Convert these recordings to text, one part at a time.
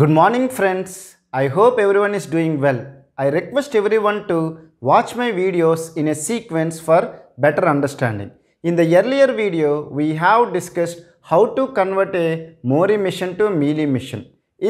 Good morning friends. I hope everyone is doing well. I request everyone to watch my videos in a sequence for better understanding. In the earlier video, we have discussed how to convert a Mori mission to Mealy mission.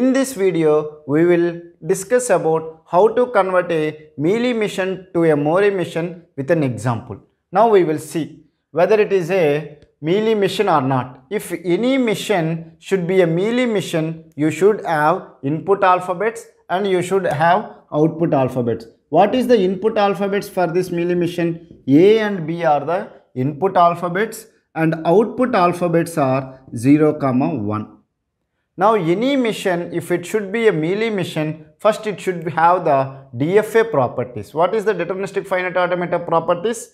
In this video, we will discuss about how to convert a Mealy mission to a Mori mission with an example. Now we will see whether it is a mealy mission or not. If any mission should be a mealy mission, you should have input alphabets and you should have output alphabets. What is the input alphabets for this mealy mission? A and B are the input alphabets and output alphabets are 0, comma 1. Now any mission, if it should be a mealy mission, first it should have the DFA properties. What is the deterministic finite automata properties?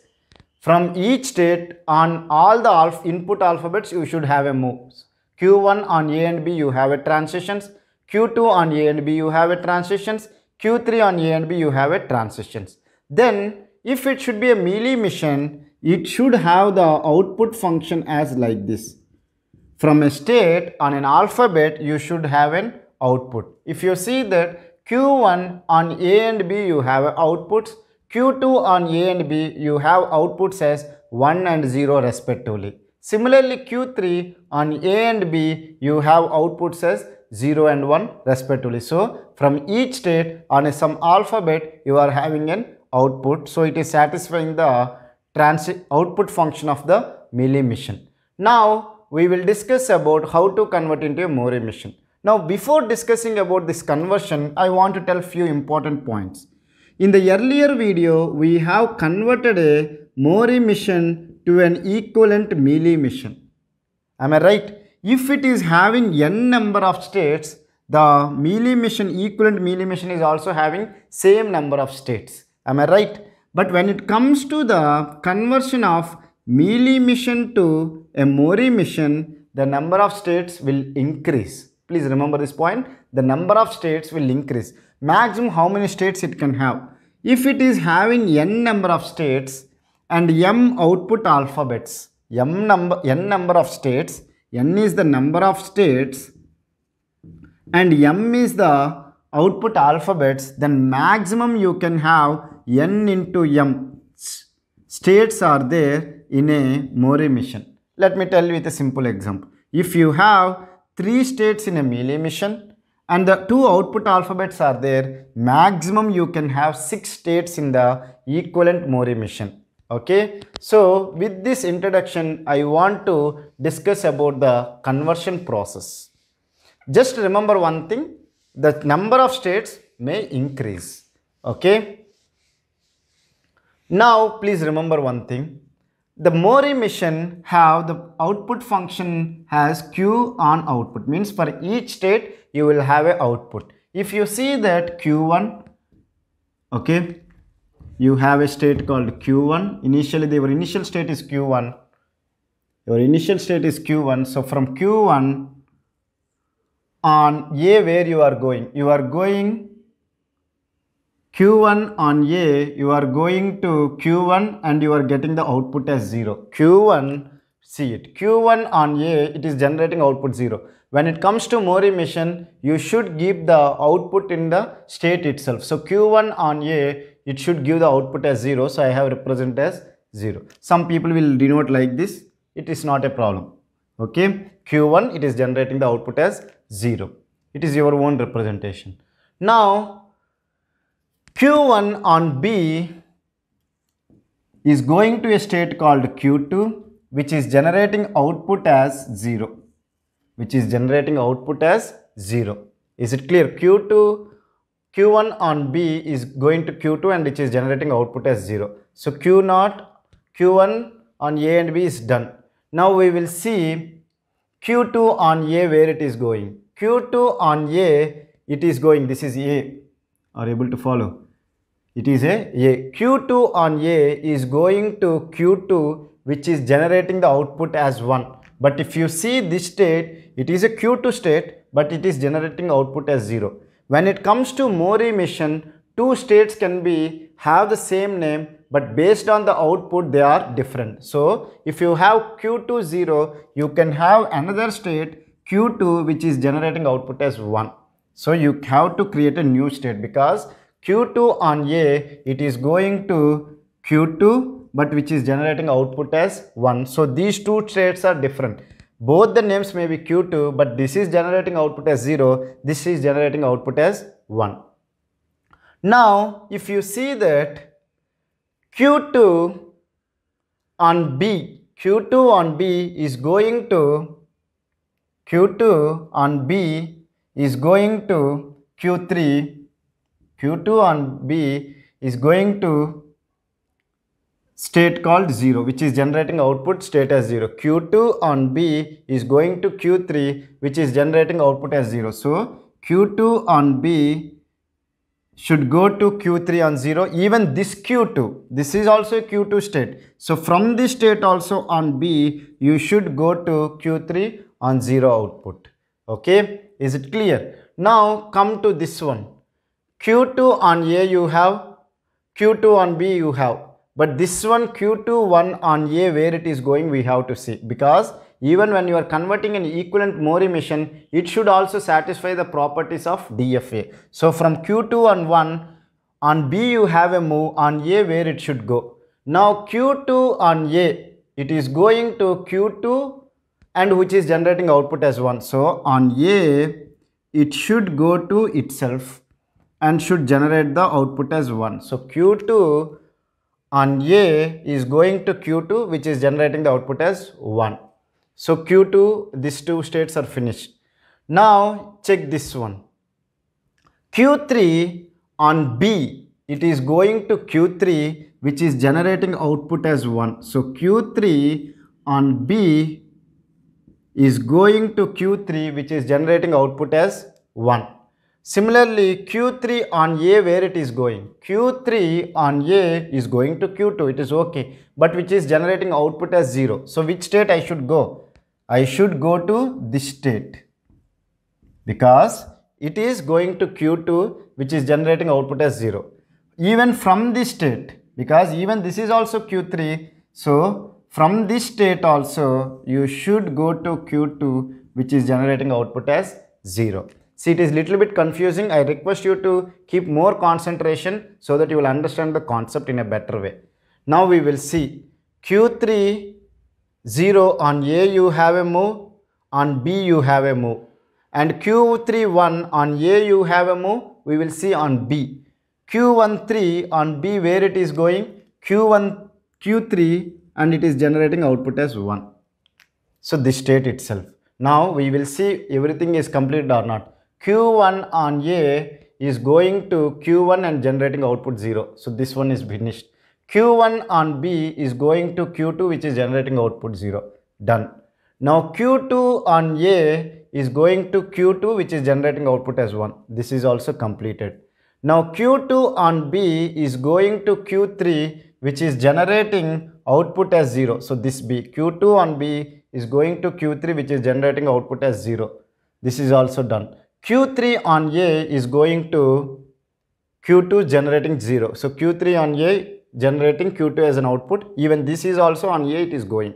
From each state on all the input alphabets you should have a move. Q1 on A and B you have a transitions, Q2 on A and B you have a transitions, Q3 on A and B you have a transitions. Then if it should be a melee mission, it should have the output function as like this. From a state on an alphabet you should have an output. If you see that Q1 on A and B you have outputs, Q2 on A and B, you have outputs as 1 and 0 respectively. Similarly, Q3 on A and B, you have outputs as 0 and 1 respectively. So, from each state on some alphabet, you are having an output. So, it is satisfying the transit output function of the Mealy machine. Now, we will discuss about how to convert into a Mori machine. Now, before discussing about this conversion, I want to tell few important points. In the earlier video, we have converted a Mori mission to an equivalent Mealy mission. Am I right? If it is having n number of states, the Mealy mission, equivalent Mealy mission is also having same number of states. Am I right? But when it comes to the conversion of Mealy mission to a Mori mission, the number of states will increase. Please remember this point. The number of states will increase maximum how many states it can have. If it is having n number of states and m output alphabets, m number, n number of states, n is the number of states and m is the output alphabets, then maximum you can have n into m. States are there in a Mori mission. Let me tell you with a simple example. If you have three states in a Mealy mission and the two output alphabets are there maximum you can have six states in the equivalent Mori mission okay so with this introduction I want to discuss about the conversion process just remember one thing the number of states may increase okay now please remember one thing the Mori mission have the output function has Q on output means for each state you will have a output. If you see that Q1, okay, you have a state called Q1. Initially, your initial state is Q1. Your initial state is Q1. So from Q1 on A where you are going, you are going Q1 on A, you are going to Q1 and you are getting the output as 0. Q1, see it. Q1 on A, it is generating output 0. When it comes to more emission, you should give the output in the state itself. So Q1 on A, it should give the output as 0. So I have represented as 0. Some people will denote like this. It is not a problem. Okay. Q1, it is generating the output as 0. It is your own representation. Now, Q1 on B is going to a state called Q2 which is generating output as 0 which is generating output as 0. Is it clear? Q2, Q1 on B is going to Q2 and which is generating output as 0. So Q0, Q1 on A and B is done. Now we will see Q2 on A where it is going. Q2 on A, it is going, this is A. Are able to follow? it is a A. Q2 on A is going to Q2 which is generating the output as 1. But if you see this state, it is a Q2 state but it is generating output as 0. When it comes to more emission, two states can be have the same name but based on the output they are different. So if you have Q2 0, you can have another state Q2 which is generating output as 1. So you have to create a new state because Q2 on A, it is going to Q2, but which is generating output as 1. So these two traits are different. Both the names may be Q2, but this is generating output as 0, this is generating output as 1. Now, if you see that Q2 on B, Q2 on B is going to, Q2 on B is going to Q3 Q2 on B is going to state called 0 which is generating output state as 0. Q2 on B is going to Q3 which is generating output as 0. So Q2 on B should go to Q3 on 0 even this Q2 this is also Q2 state. So from this state also on B you should go to Q3 on 0 output. Okay is it clear? Now come to this one Q2 on A you have, Q2 on B you have. But this one Q2 1 on A where it is going we have to see because even when you are converting an equivalent Mori emission, it should also satisfy the properties of DFA. So from Q2 on 1, on B you have a move, on A where it should go. Now Q2 on A, it is going to Q2 and which is generating output as 1. So on A, it should go to itself and should generate the output as 1. So Q2 on A is going to Q2 which is generating the output as 1. So Q2 these two states are finished. Now check this one. Q3 on B it is going to Q3 which is generating output as 1. So Q3 on B is going to Q3 which is generating output as 1. Similarly, Q3 on A where it is going. Q3 on A is going to Q2, it is okay, but which is generating output as 0. So, which state I should go? I should go to this state because it is going to Q2 which is generating output as 0. Even from this state, because even this is also Q3, so from this state also you should go to Q2 which is generating output as 0. See, it is little bit confusing. I request you to keep more concentration so that you will understand the concept in a better way. Now we will see Q3 0 on A you have a move, on B you have a move and Q3 1 on A you have a move, we will see on B. Q1 3 on B where it is going, Q1 Q3 and it is generating output as 1. So this state itself. Now we will see everything is complete or not. Q1 on A is going to Q1 and generating output 0. So this one is finished. Q1 on B is going to Q2 which is generating output 0. Done. Now Q2 on A is going to Q2 which is generating output as 1. This is also completed. Now Q2 on B is going to Q3 which is generating output as 0. So this B, Q2 on B is going to Q3 which is generating output as 0. This is also done. Q3 on A is going to Q2 generating 0. So Q3 on A generating Q2 as an output. Even this is also on A it is going.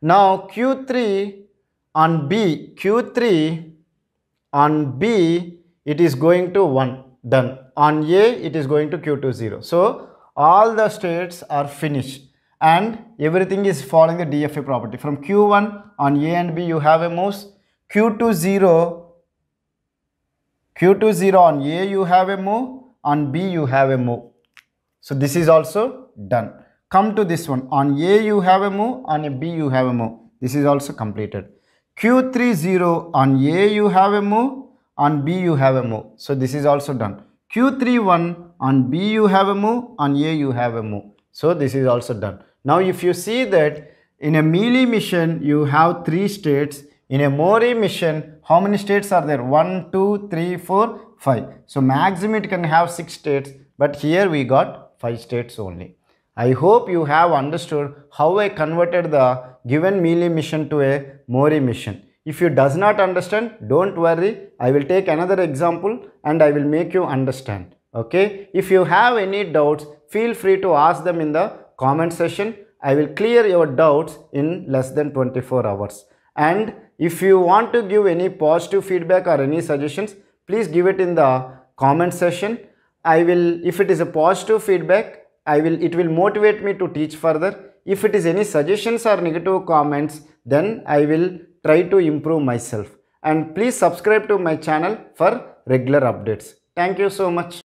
Now Q3 on B, Q3 on B it is going to 1 done. On A it is going to Q2 0. So all the states are finished and everything is following the DFA property. From Q1 on A and B you have a mouse, Q2 0 Q2 0 on A you have a move, on B you have a move. So this is also done. Come to this one. On A you have a move, on a B you have a move. This is also completed. Q3 0 on A you have a move, on B you have a move. So this is also done. Q3 1 on B you have a move, on A you have a move. So this is also done. Now if you see that in a melee mission you have three states in a Mori mission, how many states are there? 1, 2, 3, 4, 5. So maximum it can have 6 states, but here we got 5 states only. I hope you have understood how I converted the given Mealy mission to a Mori mission. If you does not understand, don't worry. I will take another example and I will make you understand. Okay. If you have any doubts, feel free to ask them in the comment section. I will clear your doubts in less than 24 hours. And if you want to give any positive feedback or any suggestions, please give it in the comment section. I will, if it is a positive feedback, I will, it will motivate me to teach further. If it is any suggestions or negative comments, then I will try to improve myself. And please subscribe to my channel for regular updates. Thank you so much.